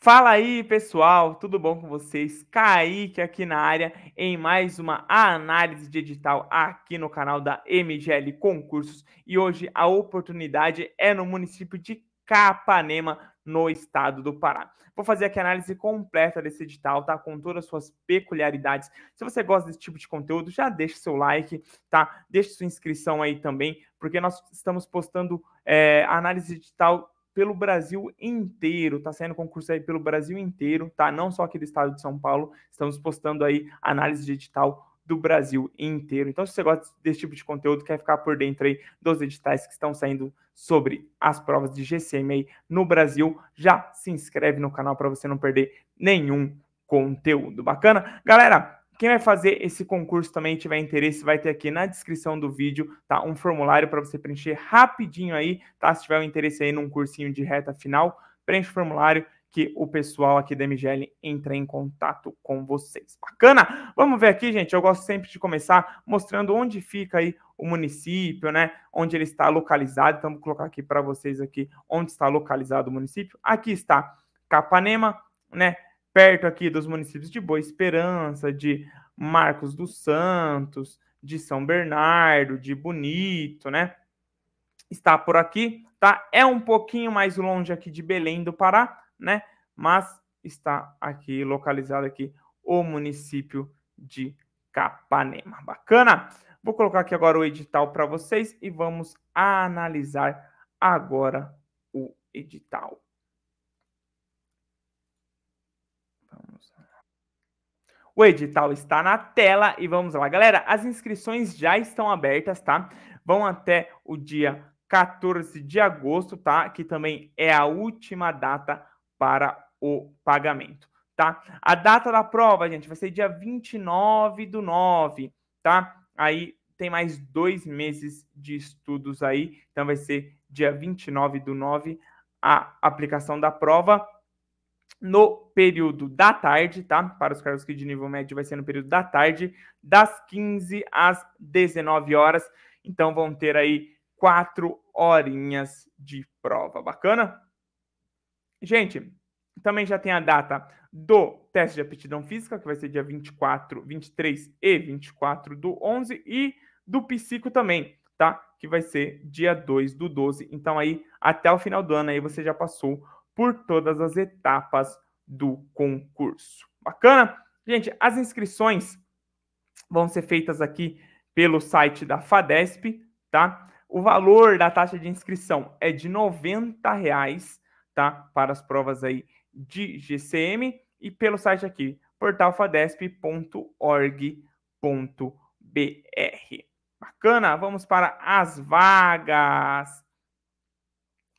Fala aí, pessoal, tudo bom com vocês? Kaique aqui na área em mais uma análise de edital aqui no canal da MGL Concursos e hoje a oportunidade é no município de Capanema, no estado do Pará. Vou fazer aqui a análise completa desse edital, tá? Com todas as suas peculiaridades. Se você gosta desse tipo de conteúdo, já deixa seu like, tá? Deixa sua inscrição aí também, porque nós estamos postando é, análise digital pelo Brasil inteiro, tá saindo concurso aí pelo Brasil inteiro, tá? Não só aqui do estado de São Paulo, estamos postando aí análise de edital do Brasil inteiro. Então, se você gosta desse tipo de conteúdo, quer ficar por dentro aí dos editais que estão saindo sobre as provas de aí no Brasil, já se inscreve no canal para você não perder nenhum conteúdo. Bacana? Galera, quem vai fazer esse concurso também tiver interesse, vai ter aqui na descrição do vídeo, tá? Um formulário para você preencher rapidinho aí, tá? Se tiver um interesse aí num cursinho de reta final, preenche o formulário que o pessoal aqui da MGL entra em contato com vocês. Bacana? Vamos ver aqui, gente. Eu gosto sempre de começar mostrando onde fica aí o município, né? Onde ele está localizado. Então, vou colocar aqui para vocês aqui onde está localizado o município. Aqui está Capanema, né? perto aqui dos municípios de Boa Esperança, de Marcos dos Santos, de São Bernardo, de Bonito, né? Está por aqui, tá? É um pouquinho mais longe aqui de Belém do Pará, né? Mas está aqui localizado aqui o município de Capanema. Bacana? Vou colocar aqui agora o edital para vocês e vamos analisar agora o edital. O edital está na tela e vamos lá, galera. As inscrições já estão abertas, tá? Vão até o dia 14 de agosto, tá? Que também é a última data para o pagamento, tá? A data da prova, gente, vai ser dia 29 do 9, tá? Aí tem mais dois meses de estudos aí, então vai ser dia 29 do 9 a aplicação da prova no período da tarde, tá? Para os cargos que de nível médio vai ser no período da tarde, das 15 às 19 horas. Então vão ter aí quatro horinhas de prova. Bacana? Gente, também já tem a data do teste de aptidão física, que vai ser dia 24, 23 e 24 do 11, e do psico também, tá? Que vai ser dia 2 do 12. Então aí, até o final do ano, aí você já passou por todas as etapas do concurso. Bacana? Gente, as inscrições vão ser feitas aqui pelo site da FADESP, tá? O valor da taxa de inscrição é de R$ reais, tá? Para as provas aí de GCM e pelo site aqui, portalfadesp.org.br. Bacana? Vamos para as vagas.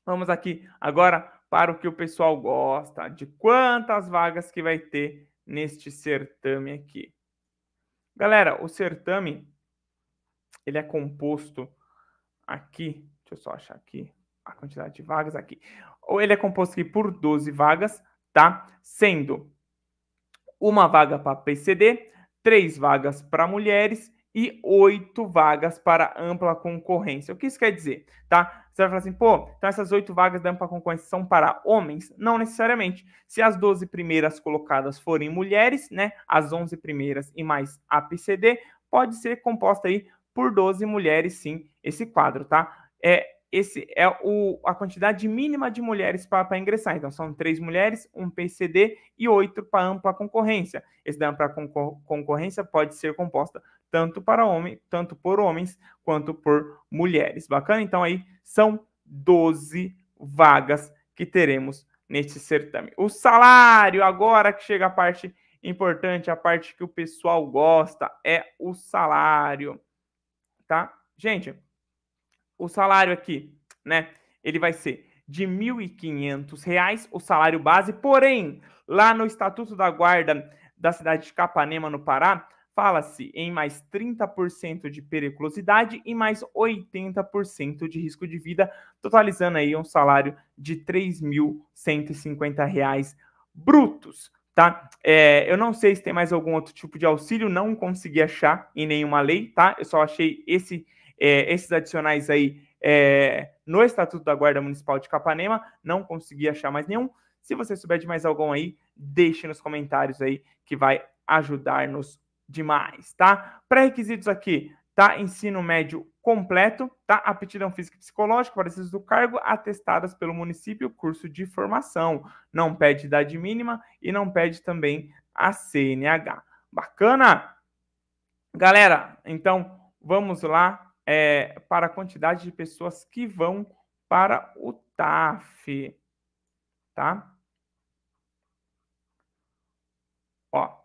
Vamos aqui agora para o que o pessoal gosta, de quantas vagas que vai ter neste certame aqui. Galera, o certame ele é composto aqui, deixa eu só achar aqui a quantidade de vagas aqui. Ou ele é composto aqui por 12 vagas, tá? Sendo uma vaga para PCD, três vagas para mulheres e oito vagas para ampla concorrência. O que isso quer dizer, tá? Você vai falar assim, pô, então essas oito vagas da ampla concorrência são para homens? Não necessariamente. Se as 12 primeiras colocadas forem mulheres, né, as 11 primeiras e mais APCD, pode ser composta aí por 12 mulheres, sim, esse quadro, tá? É, esse é o, a quantidade mínima de mulheres para ingressar. Então, são três mulheres, um PCD e oito para ampla concorrência. Esse da ampla concor concorrência pode ser composta tanto para homem, tanto por homens quanto por mulheres. Bacana? Então aí são 12 vagas que teremos neste certame. O salário agora que chega a parte importante, a parte que o pessoal gosta é o salário, tá? Gente, o salário aqui, né? Ele vai ser de R$ 1.500 o salário base, porém, lá no Estatuto da Guarda da cidade de Capanema, no Pará, fala-se em mais 30% de periculosidade e mais 80% de risco de vida, totalizando aí um salário de R$ 3.150 brutos. Tá? É, eu não sei se tem mais algum outro tipo de auxílio, não consegui achar em nenhuma lei, tá? Eu só achei esse, é, esses adicionais aí é, no Estatuto da Guarda Municipal de Capanema, não consegui achar mais nenhum. Se você souber de mais algum aí, deixe nos comentários aí que vai ajudar-nos demais, tá? Pré-requisitos aqui, tá? Ensino médio completo, tá? Aptidão física e psicológica, parecidos do cargo, atestadas pelo município, curso de formação. Não pede idade mínima e não pede também a CNH. Bacana? Galera, então vamos lá é, para a quantidade de pessoas que vão para o TAF, tá? Ó,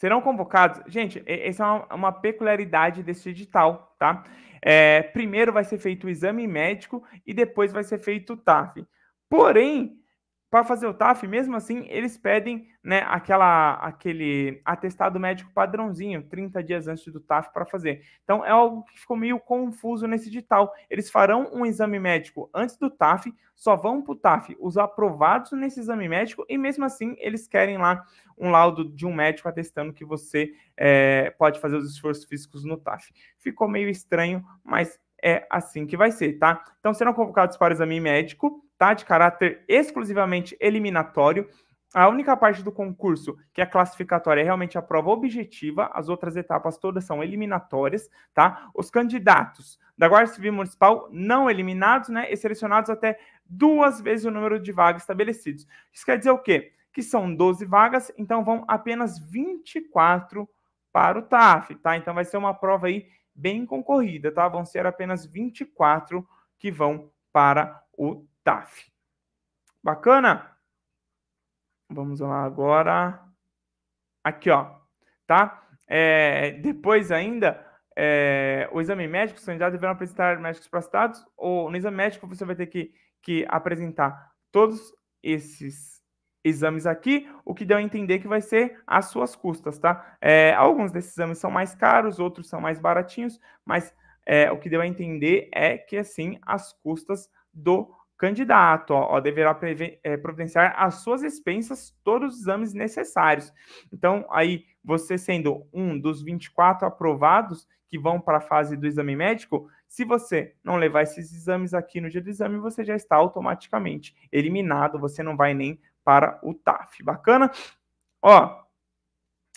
serão convocados. Gente, essa é uma, uma peculiaridade desse edital, tá? É, primeiro vai ser feito o exame médico e depois vai ser feito o TAF. Porém, para fazer o TAF, mesmo assim, eles pedem né, aquela, aquele atestado médico padrãozinho, 30 dias antes do TAF para fazer. Então, é algo que ficou meio confuso nesse edital. Eles farão um exame médico antes do TAF, só vão para o TAF os aprovados nesse exame médico, e mesmo assim, eles querem lá um laudo de um médico atestando que você é, pode fazer os esforços físicos no TAF. Ficou meio estranho, mas é assim que vai ser, tá? Então serão convocados para o exame médico tá de caráter exclusivamente eliminatório. A única parte do concurso que é classificatória é realmente a prova objetiva, as outras etapas todas são eliminatórias, tá? Os candidatos da Guarda Civil Municipal não eliminados, né? E selecionados até duas vezes o número de vagas estabelecidos. Isso quer dizer o quê? Que são 12 vagas, então vão apenas 24 para o TAF, tá? Então vai ser uma prova aí bem concorrida, tá? Vão ser apenas 24 que vão para o TAF. Bacana? Vamos lá agora. Aqui, ó. Tá? É, depois ainda, é, o exame médico, os candidatos deverão apresentar médicos prestados, ou no exame médico você vai ter que, que apresentar todos esses exames aqui, o que deu a entender que vai ser às suas custas, tá? É, alguns desses exames são mais caros, outros são mais baratinhos, mas é, o que deu a entender é que, assim, as custas do candidato, ó, deverá é, providenciar as suas expensas todos os exames necessários. Então, aí, você sendo um dos 24 aprovados que vão para a fase do exame médico, se você não levar esses exames aqui no dia do exame, você já está automaticamente eliminado, você não vai nem para o TAF. Bacana? Ó,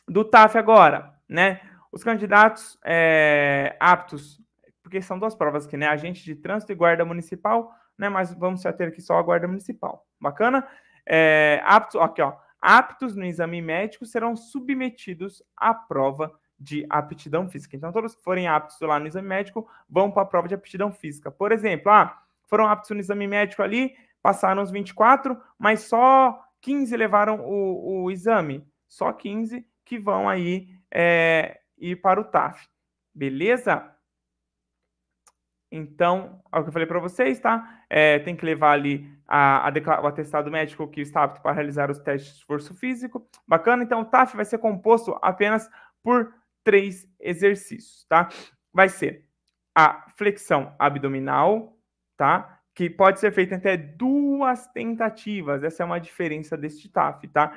do TAF agora, né? Os candidatos é, aptos, porque são duas provas aqui, né? Agente de trânsito e guarda municipal né? Mas vamos se ater aqui só a guarda municipal. Bacana? É, aptos, aqui, ó. Aptos no exame médico serão submetidos à prova de aptidão física. Então, todos que forem aptos lá no exame médico vão para a prova de aptidão física. Por exemplo, ah, foram aptos no exame médico ali, passaram os 24, mas só 15 levaram o, o exame. Só 15 que vão aí é, ir para o TAF. Beleza? Então, é o que eu falei para vocês, tá? É, tem que levar ali a, a o atestado médico que está apto para realizar os testes de esforço físico. Bacana, então o TAF vai ser composto apenas por três exercícios, tá? Vai ser a flexão abdominal, tá? Que pode ser feita até duas tentativas. Essa é uma diferença deste TAF, tá?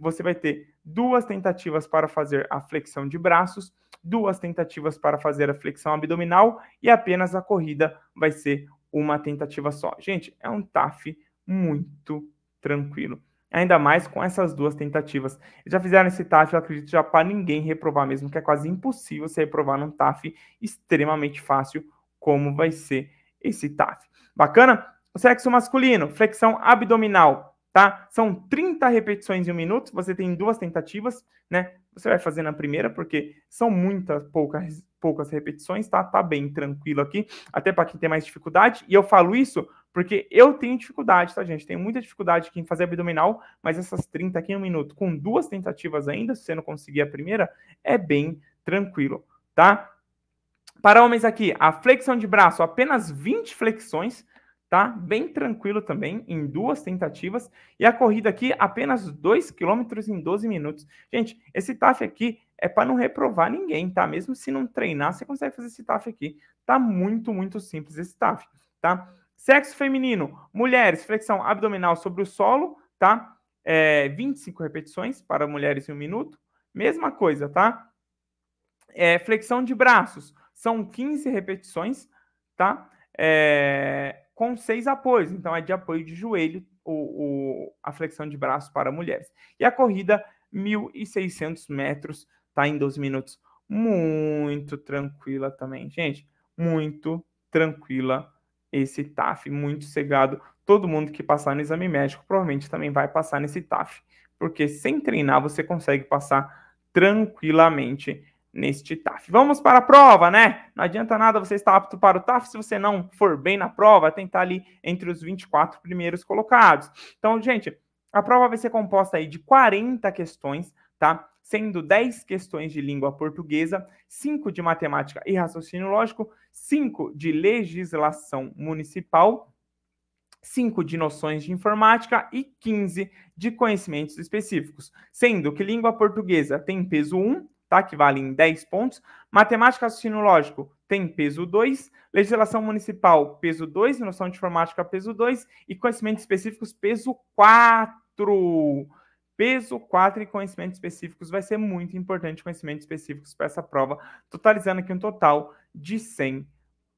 você vai ter duas tentativas para fazer a flexão de braços duas tentativas para fazer a flexão abdominal e apenas a corrida vai ser uma tentativa só. Gente, é um TAF muito tranquilo. Ainda mais com essas duas tentativas. Já fizeram esse TAF, eu acredito, já para ninguém reprovar mesmo, que é quase impossível se reprovar num TAF extremamente fácil, como vai ser esse TAF. Bacana? O sexo masculino, flexão abdominal, tá? São 30 repetições em um minuto, você tem duas tentativas, né? Você vai fazer na primeira, porque são muitas, poucas, poucas repetições, tá? Tá bem tranquilo aqui, até para quem tem mais dificuldade. E eu falo isso porque eu tenho dificuldade, tá, gente? Tenho muita dificuldade aqui em fazer abdominal, mas essas 30 aqui em um minuto, com duas tentativas ainda, se você não conseguir a primeira, é bem tranquilo, tá? Para homens aqui, a flexão de braço, apenas 20 flexões, tá? Bem tranquilo também, em duas tentativas. E a corrida aqui, apenas 2 km em 12 minutos. Gente, esse TAF aqui é para não reprovar ninguém, tá? Mesmo se não treinar, você consegue fazer esse TAF aqui. Tá muito, muito simples esse TAF, tá? Sexo feminino, mulheres, flexão abdominal sobre o solo, tá? É, 25 repetições para mulheres em um minuto. Mesma coisa, tá? É, flexão de braços, são 15 repetições, tá? É, com seis apoios. Então, é de apoio de joelho o, o a flexão de braço para mulheres. E a corrida, 1.600 metros, tá em 12 minutos. Muito tranquila também, gente. Muito tranquila esse TAF, muito cegado. Todo mundo que passar no exame médico provavelmente também vai passar nesse TAF, porque sem treinar você consegue passar tranquilamente neste TAF. Vamos para a prova, né? Não adianta nada você estar apto para o TAF se você não for bem na prova, tentar ali entre os 24 primeiros colocados. Então, gente, a prova vai ser composta aí de 40 questões, tá? Sendo 10 questões de língua portuguesa, 5 de matemática e raciocínio lógico, 5 de legislação municipal, 5 de noções de informática e 15 de conhecimentos específicos, sendo que língua portuguesa tem peso 1, tá? que vale em 10 pontos. Matemática raciocínio lógico tem peso 2, legislação municipal peso 2, noção de informática peso 2 e conhecimentos específicos peso 4. Peso 4 e conhecimentos específicos vai ser muito importante conhecimentos específicos para essa prova, totalizando aqui um total de 100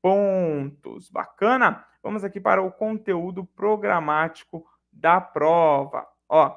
pontos. Bacana? Vamos aqui para o conteúdo programático da prova. Ó,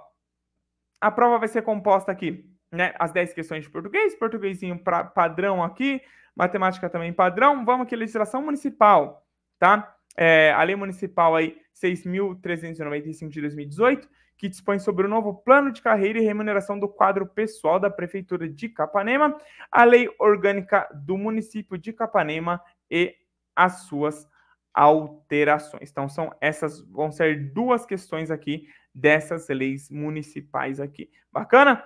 a prova vai ser composta aqui né, as 10 questões de português, portuguesinho pra, padrão aqui, matemática também padrão. Vamos aqui, legislação municipal, tá? É, a lei municipal aí 6.395 de 2018, que dispõe sobre o novo plano de carreira e remuneração do quadro pessoal da Prefeitura de Capanema, a lei orgânica do município de Capanema e as suas alterações. Então, são essas, vão ser duas questões aqui dessas leis municipais aqui. Bacana?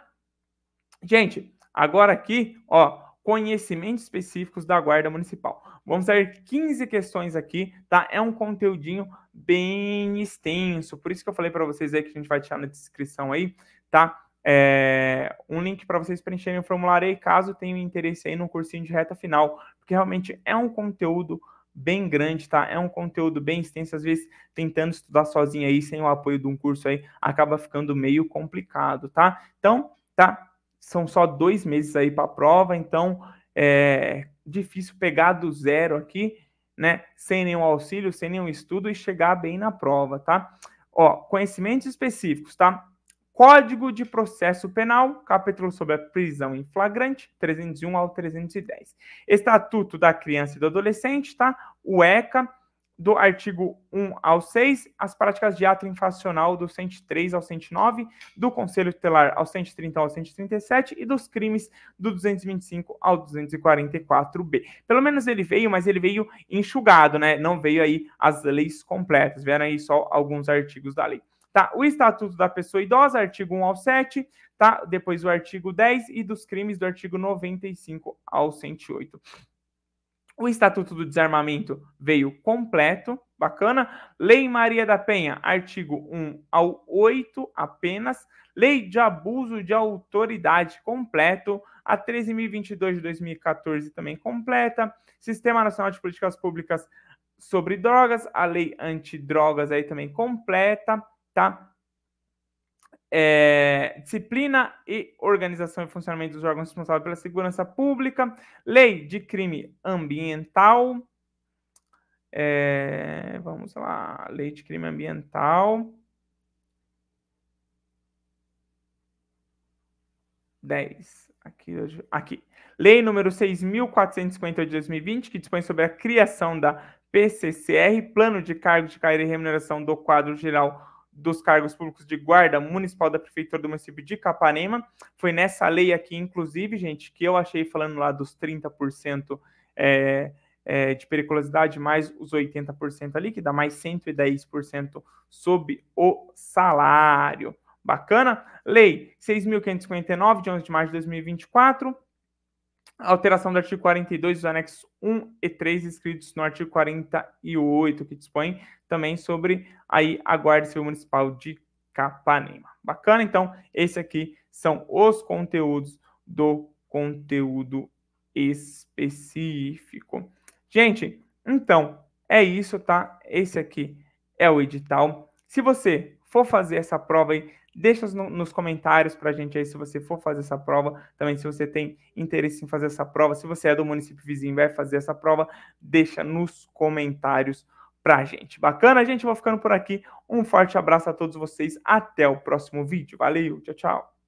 Gente, agora aqui, ó, conhecimentos específicos da Guarda Municipal. Vamos ter 15 questões aqui, tá? É um conteúdinho bem extenso, por isso que eu falei para vocês aí que a gente vai deixar na descrição aí, tá? É, um link para vocês preencherem o formulário aí, caso tenham interesse aí no cursinho de reta final, porque realmente é um conteúdo bem grande, tá? É um conteúdo bem extenso, às vezes tentando estudar sozinho aí, sem o apoio de um curso aí, acaba ficando meio complicado, tá? Então, tá? são só dois meses aí para a prova, então é difícil pegar do zero aqui, né? Sem nenhum auxílio, sem nenhum estudo e chegar bem na prova, tá? Ó, conhecimentos específicos, tá? Código de Processo Penal, capítulo sobre a prisão em flagrante, 301 ao 310. Estatuto da Criança e do Adolescente, tá? O ECA, do artigo 1 ao 6, as práticas de ato infracional do 103 ao 109, do Conselho Tutelar ao 130 ao 137 e dos crimes do 225 ao 244B. Pelo menos ele veio, mas ele veio enxugado, né? Não veio aí as leis completas, vieram aí só alguns artigos da lei. Tá, o Estatuto da Pessoa Idosa, artigo 1 ao 7, tá? Depois o artigo 10 e dos crimes do artigo 95 ao 108. O Estatuto do Desarmamento veio completo, bacana. Lei Maria da Penha, artigo 1 ao 8 apenas. Lei de Abuso de Autoridade, completo. A 13.022 de 2014 também completa. Sistema Nacional de Políticas Públicas sobre Drogas, a Lei Antidrogas aí também completa, tá? é, disciplina e organização e funcionamento dos órgãos responsáveis pela segurança pública, lei de crime ambiental, é, vamos lá, lei de crime ambiental. 10. Aqui, aqui. Lei número 6.458 de 2020, que dispõe sobre a criação da PCCR, Plano de Cargos de Carreira e Remuneração do Quadro Geral dos cargos públicos de guarda municipal da prefeitura do município de Capanema. Foi nessa lei aqui, inclusive, gente, que eu achei falando lá dos 30% é, é, de periculosidade, mais os 80% ali, que dá mais 110% sobre o salário. Bacana? Lei 6.559, de 11 de março de 2024 alteração do artigo 42, dos anexos 1 e 3, escritos no artigo 48, que dispõe também sobre aí, a Guarda Civil Municipal de Capanema. Bacana? Então, esse aqui são os conteúdos do conteúdo específico. Gente, então, é isso, tá? Esse aqui é o edital. Se você for fazer essa prova aí, Deixa nos comentários para a gente aí se você for fazer essa prova, também se você tem interesse em fazer essa prova, se você é do município vizinho e vai fazer essa prova, deixa nos comentários para a gente. Bacana, gente? Vou ficando por aqui. Um forte abraço a todos vocês. Até o próximo vídeo. Valeu, tchau, tchau.